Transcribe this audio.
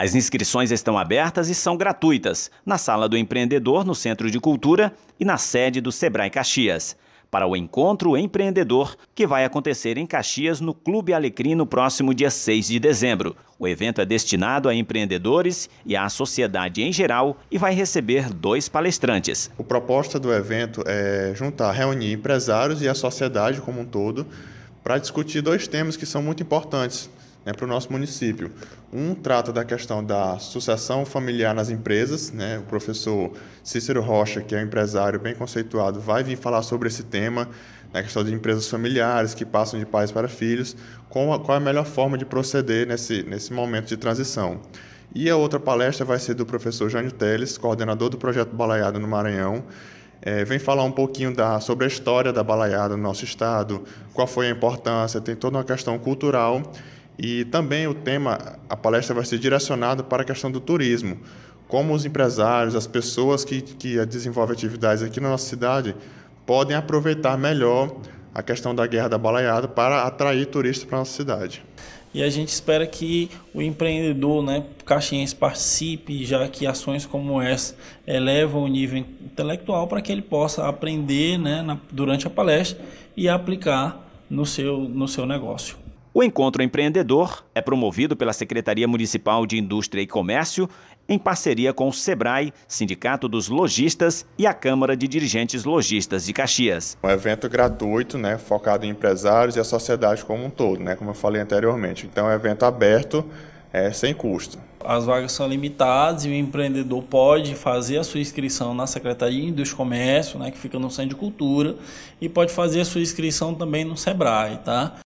As inscrições estão abertas e são gratuitas na Sala do Empreendedor, no Centro de Cultura e na sede do Sebrae Caxias para o Encontro Empreendedor, que vai acontecer em Caxias, no Clube Alecrim, no próximo dia 6 de dezembro. O evento é destinado a empreendedores e à sociedade em geral e vai receber dois palestrantes. A proposta do evento é juntar, reunir empresários e a sociedade como um todo para discutir dois temas que são muito importantes, né, para o nosso município. Um trata da questão da sucessão familiar nas empresas, né, o professor Cícero Rocha, que é um empresário bem conceituado, vai vir falar sobre esse tema, na né, questão de empresas familiares que passam de pais para filhos, qual a, qual é a melhor forma de proceder nesse, nesse momento de transição. E a outra palestra vai ser do professor Jânio Teles, coordenador do projeto Balaiado no Maranhão, é, vem falar um pouquinho da, sobre a história da balaiada no nosso estado, qual foi a importância, tem toda uma questão cultural e também o tema, a palestra vai ser direcionada para a questão do turismo, como os empresários, as pessoas que, que desenvolvem atividades aqui na nossa cidade podem aproveitar melhor a questão da guerra da balaiada para atrair turistas para a nossa cidade. E a gente espera que o empreendedor né, caxiense participe, já que ações como essa elevam o nível intelectual para que ele possa aprender né, na, durante a palestra e aplicar no seu, no seu negócio. O Encontro Empreendedor é promovido pela Secretaria Municipal de Indústria e Comércio em parceria com o SEBRAE, Sindicato dos Lojistas e a Câmara de Dirigentes Lojistas de Caxias. Um evento gratuito, né, focado em empresários e a sociedade como um todo, né, como eu falei anteriormente. Então é um evento aberto, é, sem custo. As vagas são limitadas e o empreendedor pode fazer a sua inscrição na Secretaria de Indústria e Comércio, né, que fica no Centro de Cultura, e pode fazer a sua inscrição também no SEBRAE, tá?